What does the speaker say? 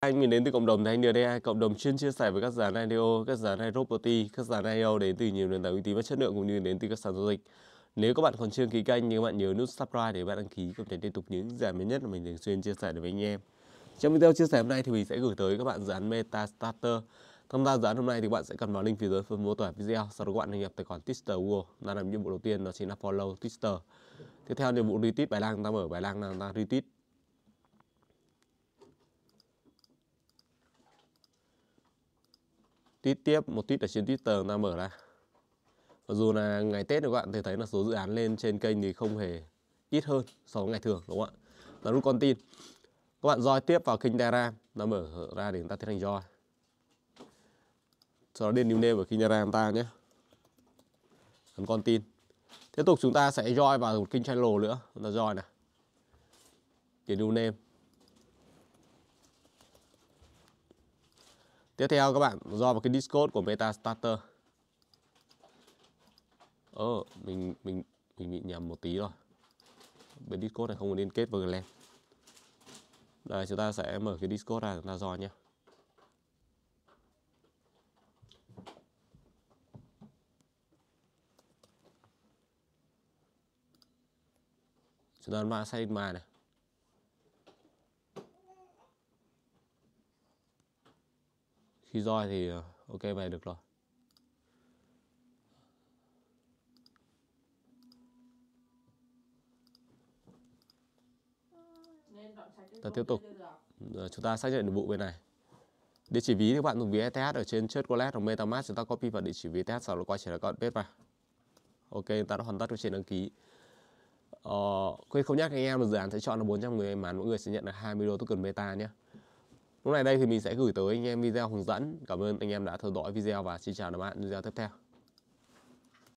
Anh mình đến từ cộng đồng Thanh Niên cộng đồng chuyên chia sẻ với các dự án các dự án iRoboty, các dự án IO đến từ nhiều nền tảng uy tín và chất lượng cũng như đến từ các sàn giao dịch. Nếu các bạn còn chưa ký kênh thì các bạn nhớ nút subscribe để bạn đăng ký cập nhật liên tục những dự mới nhất mà mình thường xuyên chia sẻ đến với anh em. Trong video chia sẻ hôm nay thì mình sẽ gửi tới các bạn dự án Meta Starter. Tham gia dự án hôm nay thì các bạn sẽ cần vào link phía dưới phần mô tả video, sau đó các bạn đăng nhập tài khoản Twitter Google. Đang làm nhiệm vụ đầu tiên đó chính là follow Twitter. Tiếp theo nhiệm vụ retweet bài đăng ta mở bài đăng đang ta retweet tít tiếp một tít ở trên Twitter người ta mở ra mặc dù là ngày Tết các bạn thấy thấy là số dự án lên trên kênh thì không hề ít hơn so với ngày thường đúng không ạ là rút con tin các bạn roi tiếp vào kênh Telegram nó mở ra để chúng ta tiến hành roi sau đó điền new name vào kênh Telegram ta nhé ấn con tin tiếp tục chúng ta sẽ roi vào một kênh channel nữa chúng ta roi này điền new name Tiếp theo các bạn do vào cái Discord của Meta Starter. Ờ, mình mình mình bị nhầm một tí rồi. Bên Discord này không có liên kết với Glenn. Đây chúng ta sẽ mở cái Discord ra chúng ta dò nhé. Chúng ta mã sign my này. khi roi thì ờ, ok về được rồi ta tiếp tục Rồi, chúng ta xác nhận được vụ bên này địa chỉ ví thì các bạn dùng ví ETH ở trên Chất wallet hoặc MetaMask chúng ta copy vào địa chỉ ví ETH sau đó quay trở lại các bạn paste vào ok ta đã hoàn tất quy trình đăng ký ờ, quên không nhắc anh em là dự án sẽ chọn là 400 người may mắn mỗi người sẽ nhận được 20 đô token meta nhé Lúc này đây thì mình sẽ gửi tới anh em video hướng dẫn. Cảm ơn anh em đã theo dõi video và xin chào các bạn video tiếp theo.